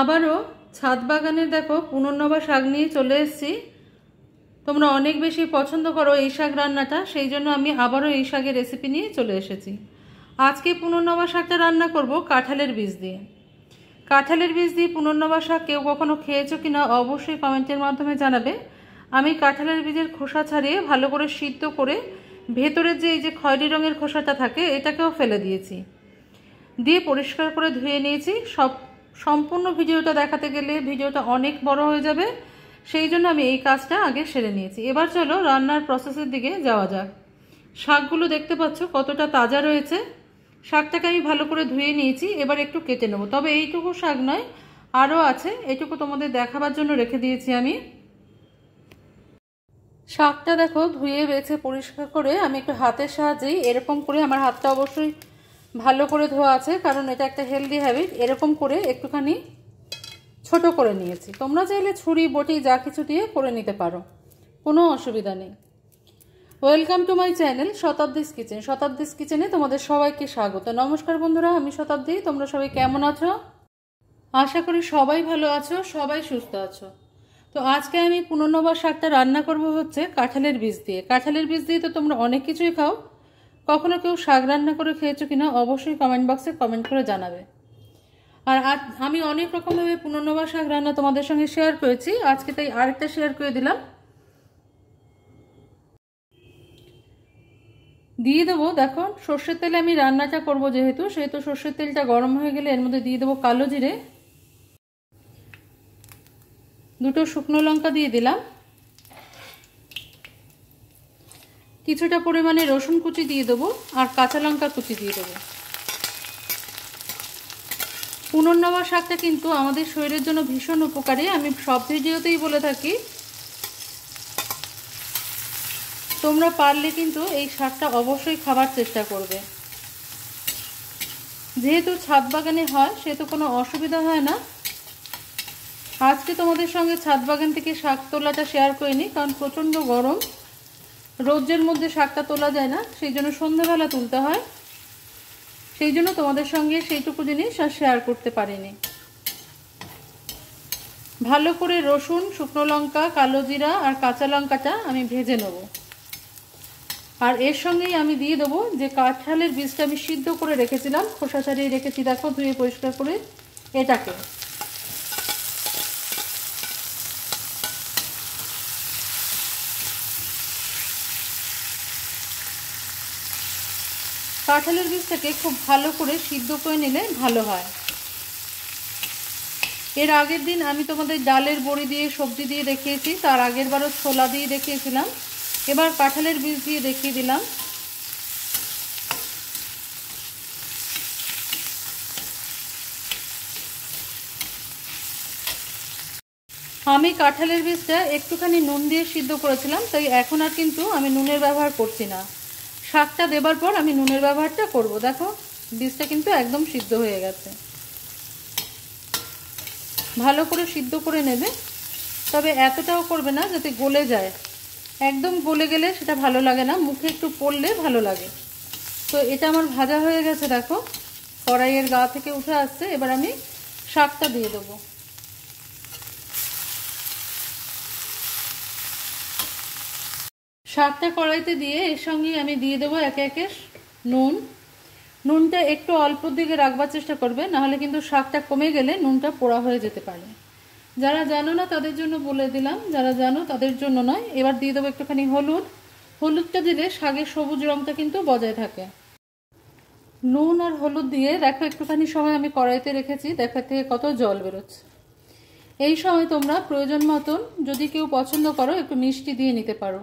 আবারও ছাদ বাগানে দেখো পুনর্নবা শাক নিয়ে চলে এসেছি তোমরা অনেক বেশি পছন্দ করো এই শাক রান্নাটা সেই জন্য আমি আবারও এই শাকের রেসিপি নিয়ে চলে এসেছি আজকে পুনর্নবা শাকটা রান্না করব কাঁঠালের বীজ দিয়ে কাঁঠালের বীজ দিয়ে পুনর্নবা শাক কেউ কখনো খেয়েছো কি না অবশ্যই কমেন্টের মাধ্যমে জানাবে আমি কাঁঠালের বীজের খোসা ছাড়িয়ে ভালো করে সিদ্ধ করে ভেতরের যে এই যে খয়রি রঙের খোসাটা থাকে এটাকেও ফেলে দিয়েছি দিয়ে পরিষ্কার করে ধুয়ে নিয়েছি সব সম্পূর্ণ ভিডিওটা দেখাতে গেলে ভিডিওটা অনেক বড় হয়ে যাবে সেই জন্য আমি এই কাজটা আগে সেরে নিয়েছি এবার চলো রান্নার প্রসেসের দিকে যাওয়া যাক শাকগুলো দেখতে পাচ্ছ কতটা তাজা রয়েছে শাকটাকে আমি ভালো করে ধুয়ে নিয়েছি এবার একটু কেটে নেবো তবে এইটুকু শাক নয় আরও আছে এটুকু তোমাদের দেখাবার জন্য রেখে দিয়েছি আমি শাকটা দেখো ধুয়ে বেছে পরিষ্কার করে আমি একটু হাতের সাহায্যেই এরকম করে আমার হাতটা অবশ্যই ভালো করে ধোয়া আছে কারণ এটা একটা হেলদি হ্যাবিট এরকম করে একটুখানি ছোট করে নিয়েছি তোমরা চাইলে ছুরি বটি যা কিছু দিয়ে করে নিতে পারো কোনো অসুবিধা নেই welcome to my channel Shatabdi's kitchen Shatabdi's কিচেনে তোমাদের সবাইকে স্বাগত নমস্কার বন্ধুরা আমি শতাব্দী তোমরা সবাই কেমন আছো আশা করি সবাই ভালো আছো সবাই সুস্থ আছো তো আজকে আমি পুনর্নবার শাকটা রান্না করব হচ্ছে কাঁঠালের বীজ দিয়ে কাঁঠালের বীজ দিয়ে তো তোমরা অনেক কিছুই খাও কখনো কেউ শাক রান্না করে খেয়েছো কিনা অবশ্যই কমেন্ট বক্সে কমেন্ট করে জানাবে আর আমি অনেক রকমভাবে পুনর্নবার শাক রান্না তোমাদের সঙ্গে শেয়ার করেছি আজকে তাই আরেকটা শেয়ার করে দিলাম দিয়ে দেবো দেখো সর্ষের তেলে আমি রান্নাটা করব যেহেতু সেহেতু সর্ষের তেলটা গরম হয়ে গেলে এর মধ্যে দিয়ে দেবো কালো জিরে দুটো শুকনো লঙ্কা দিয়ে দিলাম কিছুটা পরিমাণে রসুন কুচি দিয়ে দেবো আর কাঁচা লঙ্কা কুচি দিয়ে দেবো পুনর্নবা শাকটা কিন্তু আমাদের শরীরের জন্য ভীষণ উপকারী আমি সব ভিডিওতেই বলে থাকি তোমরা পারলে কিন্তু এই শাকটা অবশ্যই খাবার চেষ্টা করবে যেহেতু ছাদ বাগানে হয় সে তো কোনো অসুবিধা হয় না আজকে তোমাদের সঙ্গে ছাদ বাগান থেকে শাক তোলাটা শেয়ার করিনি কারণ প্রচণ্ড গরম রোজের মধ্যে শাকটা তোলা যায় না সেই জন্য সন্ধ্যাবেলা তুলতে হয় সেই জন্য তোমাদের সঙ্গে সেইটুকু জিনিস আর শেয়ার করতে পারিনি ভালো করে রসুন শুকনো লঙ্কা কালো জিরা আর কাঁচা লঙ্কাটা আমি ভেজে নেব আর এর সঙ্গেই আমি দিয়ে দেবো যে কাঁঠালের বীজটা আমি সিদ্ধ করে রেখেছিলাম খোসা ছাড়িয়ে রেখেছি দেখো ধুয়ে পরিষ্কার করে এটাকে কাঁঠালের বীজটাকে খুব ভালো করে সিদ্ধ করে নিলে ভালো হয় এর আগের দিন আমি তোমাদের ডালের বড়ি দিয়ে সবজি দিয়ে দেখিয়েছি তার আগের বারও ছোলা দিয়ে দেখিয়েছিলাম এবার কাঁঠালের বীজ দিয়ে দেখিয়ে দিলাম আমি কাঁঠালের বীজটা একটুখানি নুন দিয়ে সিদ্ধ করেছিলাম তাই এখন আর কিন্তু আমি নুনের ব্যবহার করছি না শাকটা দেবার পর আমি নুনের ব্যবহারটা করব দেখো বীজটা কিন্তু একদম সিদ্ধ হয়ে গেছে ভালো করে সিদ্ধ করে নেবে তবে এতটাও করবে না যাতে গলে যায় একদম গলে গেলে সেটা ভালো লাগে না মুখে একটু পড়লে ভালো লাগে তো এটা আমার ভাজা হয়ে গেছে দেখো কড়াইয়ের গা থেকে উঠে আসছে এবার আমি শাকটা দিয়ে দেবো সাতটা কড়াইতে দিয়ে এর সঙ্গে আমি দিয়ে দেবো একে একে নুন নুনটা একটু অল্প দিকে রাখবার চেষ্টা করবে নাহলে কিন্তু শাকটা কমে গেলে নুনটা পোড়া হয়ে যেতে পারে যারা জানো না তাদের জন্য বলে দিলাম যারা জানো তাদের জন্য নয় এবার দিয়ে দেবো একটুখানি হলুদ হলুদটা দিলে শাকের সবুজ রঙটা কিন্তু বজায় থাকে নুন আর হলুদ দিয়ে দেখো একটুখানি সময় আমি কড়াইতে রেখেছি দেখার থেকে কত জল বেরোচ্ছে এই সময় তোমরা প্রয়োজন মতন যদি কেউ পছন্দ করো একটু মিষ্টি দিয়ে নিতে পারো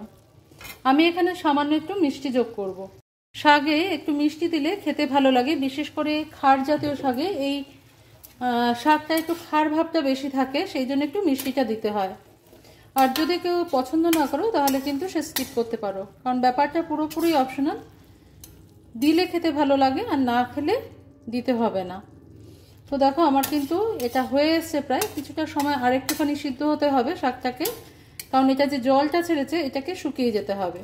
আমি এখানে সামান্য একটু মিষ্টি যোগ করব। শাগে একটু মিষ্টি দিলে খেতে ভালো লাগে বিশেষ করে খার জাতীয় শাগে এই শাকটা একটু খার ভাবটা বেশি থাকে সেই জন্য একটু মিষ্টিটা দিতে হয় আর যদি কেউ পছন্দ না করো তাহলে কিন্তু সে স্কিপ করতে পারো কারণ ব্যাপারটা পুরোপুরি অপশনাল দিলে খেতে ভালো লাগে আর না খেলে দিতে হবে না তো দেখো আমার কিন্তু এটা হয়ে এসছে প্রায় কিছুটা সময় আর একটুখানি সিদ্ধ হতে হবে শাকটাকে কারণ এটা যে জলটা ছেড়েছে এটাকে শুকিয়ে যেতে হবে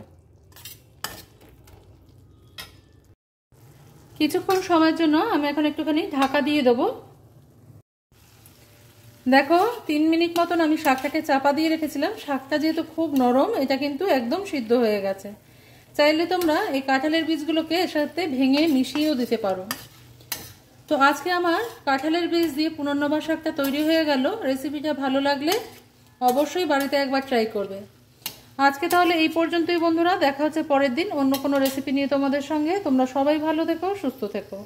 কিছুক্ষণ সময়ের জন্য আমি এখন একটুখানি ঢাকা দিয়ে দেবো দেখো তিন মিনিট মতন আমি শাকটাকে চাপা দিয়ে রেখেছিলাম শাকটা যেহেতু খুব নরম এটা কিন্তু একদম সিদ্ধ হয়ে গেছে চাইলে তোমরা এই কাঁঠালের বীজগুলোকে এর সাথে ভেঙে মিশিয়েও দিতে পারো তো আজকে আমার কাঁঠালের বীজ দিয়ে পুনর্নবার শাকটা তৈরি হয়ে গেল রেসিপিটা ভালো লাগলে অবশ্যই বাড়িতে একবার ট্রাই করবে আজকে তাহলে এই পর্যন্তই বন্ধুরা দেখা হচ্ছে পরের দিন অন্য কোনো রেসিপি নিয়ে তোমাদের সঙ্গে তোমরা সবাই ভালো থেকো সুস্থ থেকো